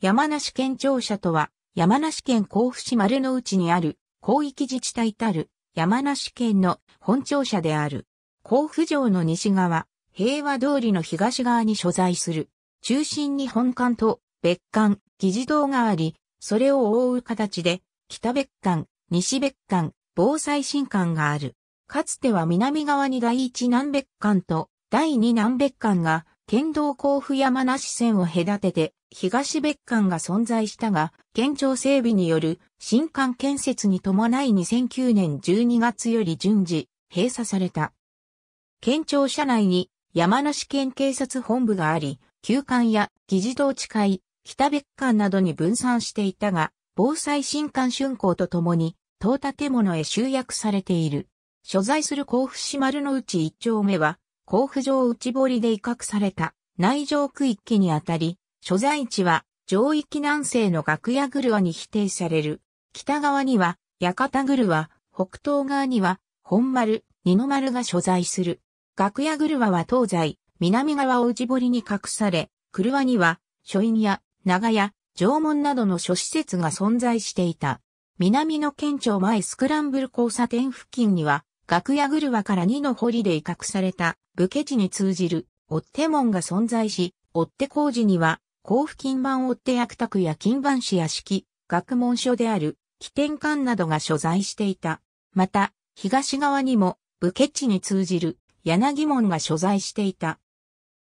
山梨県庁舎とは、山梨県甲府市丸の内にある、広域自治体たる、山梨県の本庁舎である。甲府城の西側、平和通りの東側に所在する。中心に本館と別館、議事堂があり、それを覆う形で、北別館、西別館、防災新館がある。かつては南側に第一南別館と第二南別館が、県道甲府山梨線を隔てて東別館が存在したが、県庁整備による新館建設に伴い2009年12月より順次閉鎖された。県庁舎内に山梨県警察本部があり、旧館や議事堂地会、北別館などに分散していたが、防災新館竣工とともに、当建物へ集約されている。所在する甲府市丸の内一丁目は、甲府城内堀で威嚇された内城区域にあたり、所在地は上域南西の楽屋車に否定される。北側には屋形車、北東側には本丸、二の丸が所在する。楽屋車は東西、南側を内堀に隠され、車には書院や長屋、縄文などの諸施設が存在していた。南の県庁前スクランブル交差点付近には、楽屋車から二の堀で威嚇された、武家地に通じる、追手門が存在し、追手工事には、交付金版追手役宅や金版市屋敷、学問所である、起点館などが所在していた。また、東側にも、武家地に通じる、柳門が所在していた。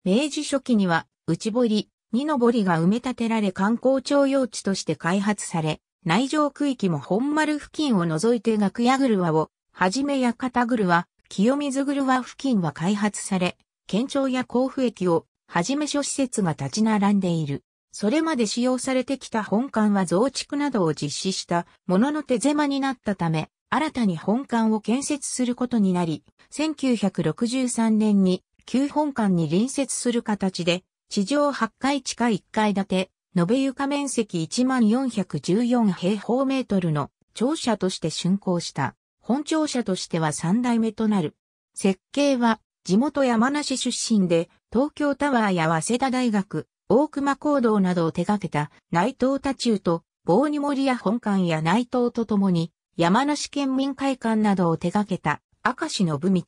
明治初期には、内堀、二の堀が埋め立てられ観光庁用地として開発され、内城区域も本丸付近を除いて楽屋わを、はじめぐるわ、清水車付近は開発され、県庁や甲府駅をはじめ諸施設が立ち並んでいる。それまで使用されてきた本館は増築などを実施したものの手狭になったため、新たに本館を建設することになり、1963年に旧本館に隣接する形で、地上8階地下1階建て、延べ床面積1414平方メートルの庁舎として竣工した。本庁舎としては3代目となる。設計は地元山梨出身で、東京タワーや早稲田大学、大熊講堂などを手掛けた内藤太中と、棒に森や本館や内藤と共に、山梨県民会館などを手掛けた明石の部道。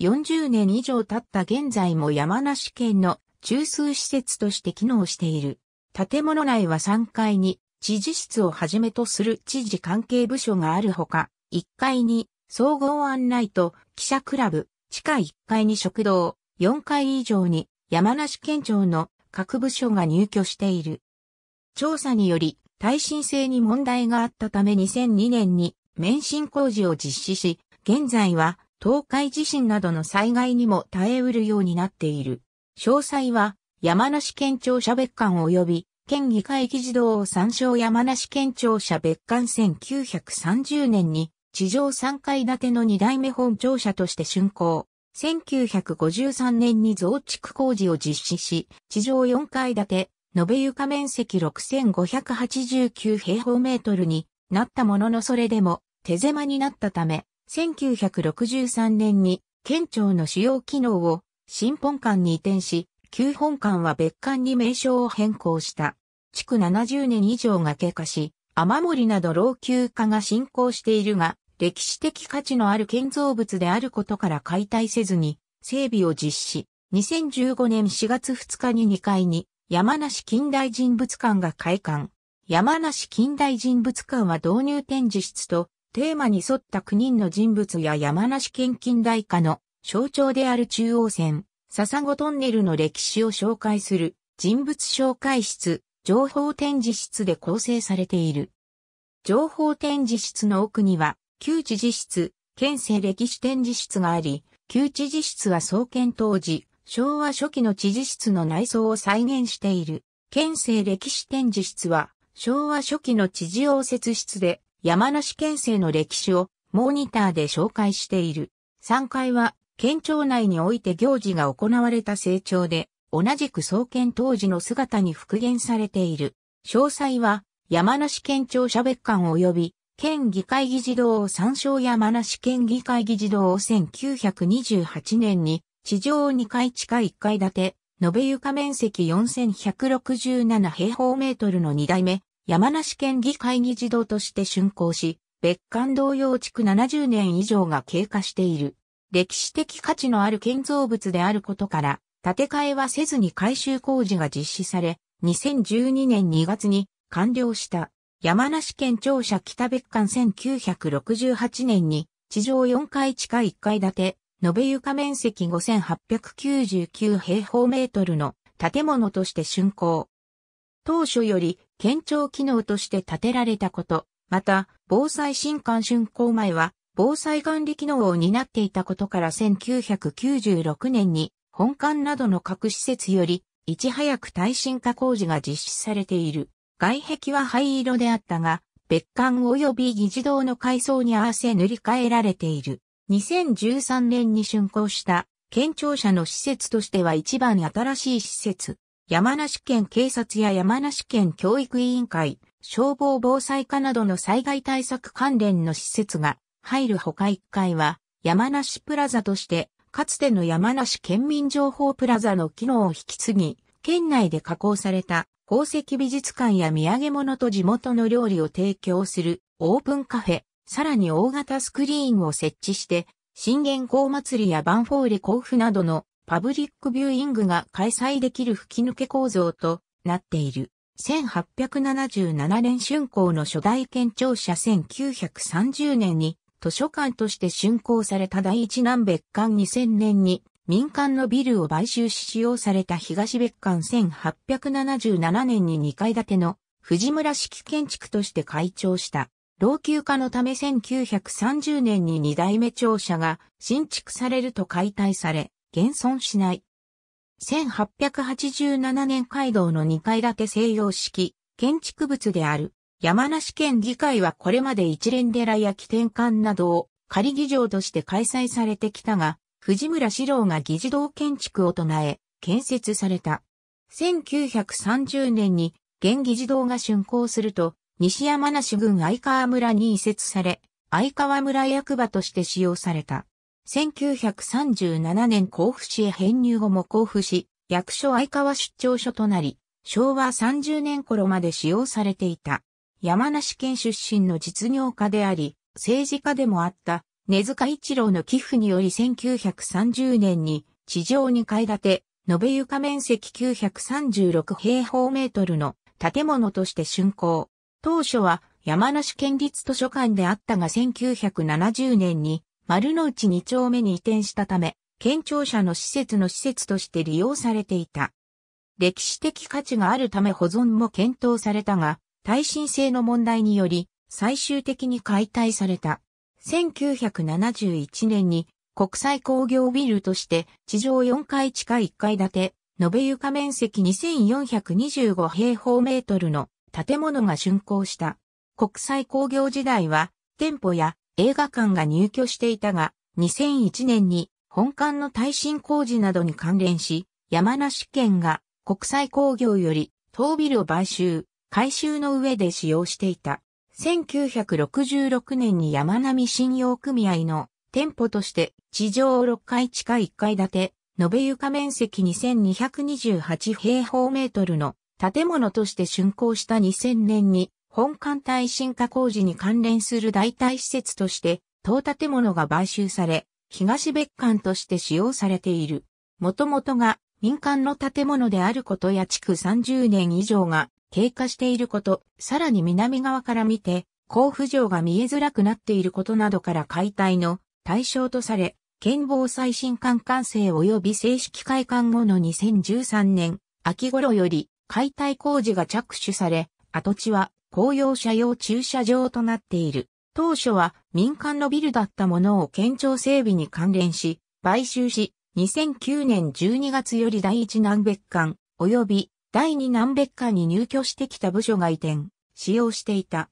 40年以上経った現在も山梨県の中枢施設として機能している。建物内は3階に知事室をはじめとする知事関係部署があるほか、1階に総合案内と記者クラブ、地下1階に食堂、4階以上に山梨県庁の各部署が入居している。調査により、耐震性に問題があったため2002年に免震工事を実施し、現在は東海地震などの災害にも耐えうるようになっている。詳細は山梨県庁舎別館及び県議会議事堂を参照山梨県庁舎別館1930年に地上3階建ての2代目本庁舎として竣工。1953年に増築工事を実施し、地上4階建て、延べ床面積6589平方メートルになったもののそれでも手狭になったため、1963年に県庁の主要機能を新本館に移転し、旧本館は別館に名称を変更した。築70年以上が経過し、雨漏りなど老朽化が進行しているが、歴史的価値のある建造物であることから解体せずに整備を実施。2015年4月2日に2階に山梨近代人物館が開館。山梨近代人物館は導入展示室とテーマに沿った9人の人物や山梨県近代化の象徴である中央線、笹子トンネルの歴史を紹介する人物紹介室、情報展示室で構成されている。情報展示室の奥には旧知事室、県政歴史展示室があり、旧知事室は創建当時、昭和初期の知事室の内装を再現している。県政歴史展示室は、昭和初期の知事応接室で、山梨県政の歴史をモニターで紹介している。3階は、県庁内において行事が行われた成長で、同じく創建当時の姿に復元されている。詳細は、山梨県庁舎別館及び県議会議事堂を参照山梨県議会議事堂を1928年に地上2階地下1階建て、延べ床面積4167平方メートルの2代目、山梨県議会議事堂として竣工し、別館同様地区70年以上が経過している。歴史的価値のある建造物であることから、建て替えはせずに改修工事が実施され、2012年2月に完了した。山梨県庁舎北別館1968年に地上4階地下1階建て、延べ床面積5899平方メートルの建物として竣工。当初より県庁機能として建てられたこと、また防災新館竣工前は防災管理機能を担っていたことから1996年に本館などの各施設よりいち早く耐震化工事が実施されている。外壁は灰色であったが、別館及び議事堂の階層に合わせ塗り替えられている。2013年に竣工した県庁舎の施設としては一番新しい施設。山梨県警察や山梨県教育委員会、消防防災課などの災害対策関連の施設が入るほか1階は山梨プラザとしてかつての山梨県民情報プラザの機能を引き継ぎ、県内で加工された宝石美術館や土産物と地元の料理を提供するオープンカフェ、さらに大型スクリーンを設置して、新元号祭りやバンフォーレ甲府などのパブリックビューイングが開催できる吹き抜け構造となっている。1877年竣工の初代県庁舎1930年に図書館として竣工された第一南別館2000年に民間のビルを買収し使用された東別館1877年に2階建ての藤村式建築として開庁した。老朽化のため1930年に二代目庁舎が新築されると解体され、現存しない。1887年街道の2階建て西洋式建築物である山梨県議会はこれまで一連寺や起点館などを仮議場として開催されてきたが、藤村四郎が議事堂建築を唱え、建設された。1930年に現議事堂が竣工すると、西山梨郡相川村に移設され、相川村役場として使用された。1937年甲府市へ編入後も甲府市、役所相川出張所となり、昭和30年頃まで使用されていた。山梨県出身の実業家であり、政治家でもあった根塚一郎の寄付により1930年に地上2階建て、延べ床面積936平方メートルの建物として竣工。当初は山梨県立図書館であったが1970年に丸の内2丁目に移転したため、県庁舎の施設の施設として利用されていた。歴史的価値があるため保存も検討されたが、耐震性の問題により最終的に解体された。1971年に国際工業ビルとして地上4階地下1階建て、延べ床面積2425平方メートルの建物が竣工した。国際工業時代は店舗や映画館が入居していたが、2001年に本館の耐震工事などに関連し、山梨県が国際工業より当ビルを買収、改修の上で使用していた。1966年に山並信用組合の店舗として地上6階地下1階建て、延べ床面積2228平方メートルの建物として竣工した2000年に本館耐震化工事に関連する代替施設として当建物が買収され、東別館として使用されている。もともとが民間の建物であることや築30年以上が低下していること、さらに南側から見て、甲府城が見えづらくなっていることなどから解体の対象とされ、県防最新館完成及び正式開館後の2013年秋頃より解体工事が着手され、跡地は公用車用駐車場となっている。当初は民間のビルだったものを県庁整備に関連し、買収し、2009年12月より第一南別館及び第二南別館に入居してきた部署が移転、使用していた。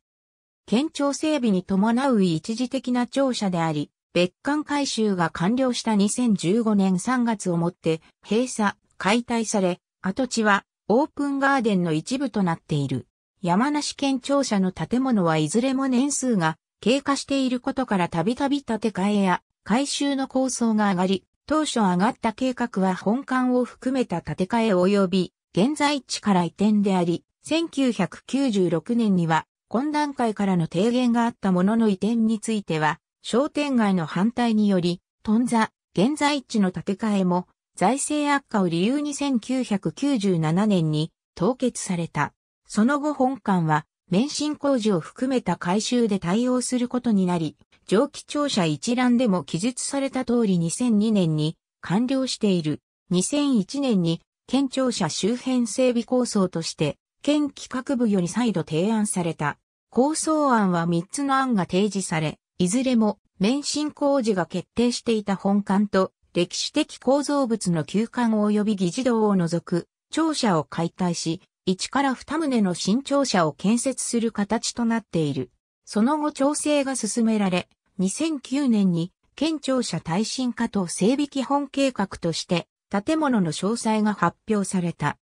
県庁整備に伴う一時的な庁舎であり、別館改修が完了した2015年3月をもって閉鎖、解体され、跡地はオープンガーデンの一部となっている。山梨県庁舎の建物はいずれも年数が経過していることからたびたび建て替えや改修の構想が上がり、当初上がった計画は本館を含めた建て替え及び現在地から移転であり、1996年には懇談会からの提言があったものの移転については、商店街の反対により、頓挫、現在地の建て替えも、財政悪化を理由に1997年に凍結された。その後本館は、免震工事を含めた改修で対応することになり、蒸気庁舎一覧でも記述された通り2002年に完了している。2001年に県庁舎周辺整備構想として、県企画部より再度提案された。構想案は3つの案が提示され、いずれも、免震工事が決定していた本館と、歴史的構造物の休館及び議事堂を除く、庁舎を解体し、1から2棟の新庁舎を建設する形となっている。その後調整が進められ、2009年に、県庁舎耐震化と整備基本計画として、建物の詳細が発表された。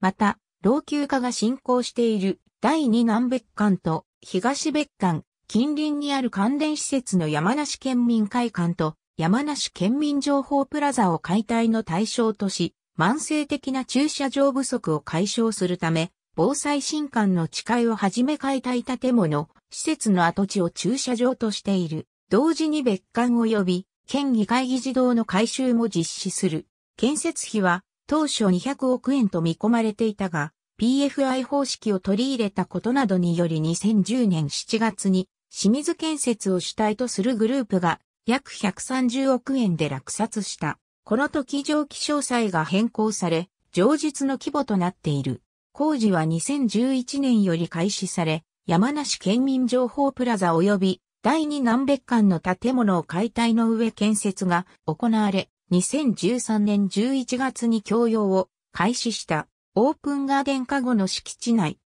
また、老朽化が進行している第二南別館と東別館、近隣にある関連施設の山梨県民会館と山梨県民情報プラザを解体の対象とし、慢性的な駐車場不足を解消するため、防災新館の地下をはじめ解体建物、施設の跡地を駐車場としている。同時に別館及び県議会議事堂の改修も実施する。建設費は当初200億円と見込まれていたが、PFI 方式を取り入れたことなどにより2010年7月に清水建設を主体とするグループが約130億円で落札した。この時上記詳細が変更され、上述の規模となっている。工事は2011年より開始され、山梨県民情報プラザ及び第二南北館の建物を解体の上建設が行われ、2013年11月に供用を開始したオープンガーデン加護の敷地内。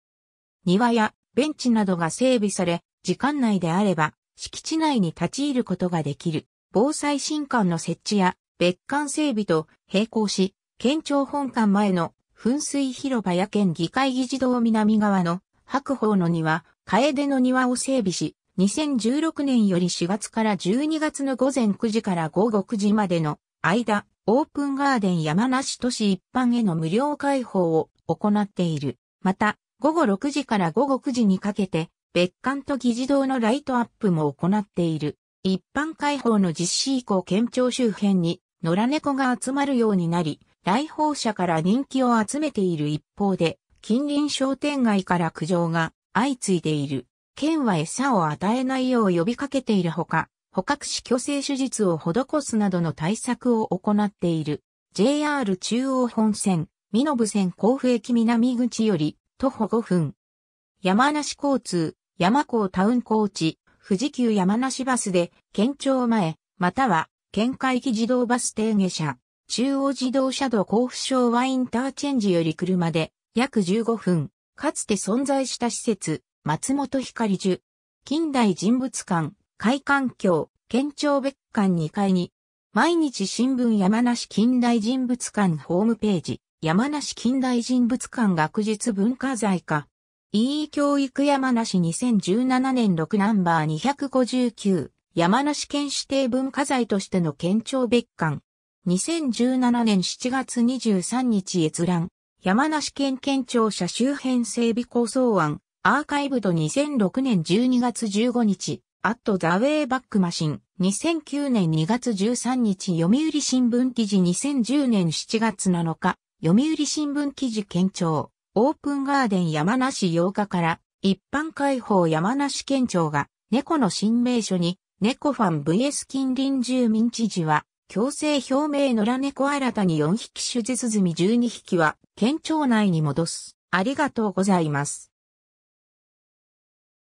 庭やベンチなどが整備され、時間内であれば敷地内に立ち入ることができる防災新館の設置や別館整備と並行し、県庁本館前の噴水広場や県議会議事堂南側の白鵬の庭、楓の庭を整備し、2016年より4月から12月の午前9時から午後9時までの間、オープンガーデン山梨都市一般への無料開放を行っている。また、午後6時から午後9時にかけて、別館と議事堂のライトアップも行っている。一般開放の実施以降県庁周辺に野良猫が集まるようになり、来訪者から人気を集めている一方で、近隣商店街から苦情が相次いでいる。県は餌を与えないよう呼びかけているほか、捕獲し虚勢手術を施すなどの対策を行っている。JR 中央本線、美延線甲府駅南口より徒歩5分。山梨交通、山港タウン高知、富士急山梨バスで、県庁前、または、県海域自動バス停下車、中央自動車道甲府昭和インターチェンジより車で、約15分、かつて存在した施設、松本光樹、近代人物館、海環境、県庁別館2階に、毎日新聞山梨近代人物館ホームページ、山梨近代人物館学術文化財課、EE 教育山梨2017年6ナンバー259、山梨県指定文化財としての県庁別館、2017年7月23日閲覧、山梨県県庁舎周辺整備構想案、アーカイブド2006年12月15日、アット・ザ・ウェイ・バック・マシン。2009年2月13日読売新聞記事2010年7月7日読売新聞記事県庁オープンガーデン山梨8日から一般開放山梨県庁が猫の新名所に猫ファン VS 近隣住民知事は強制表明野良猫新たに4匹手術済み12匹は県庁内に戻す。ありがとうございます。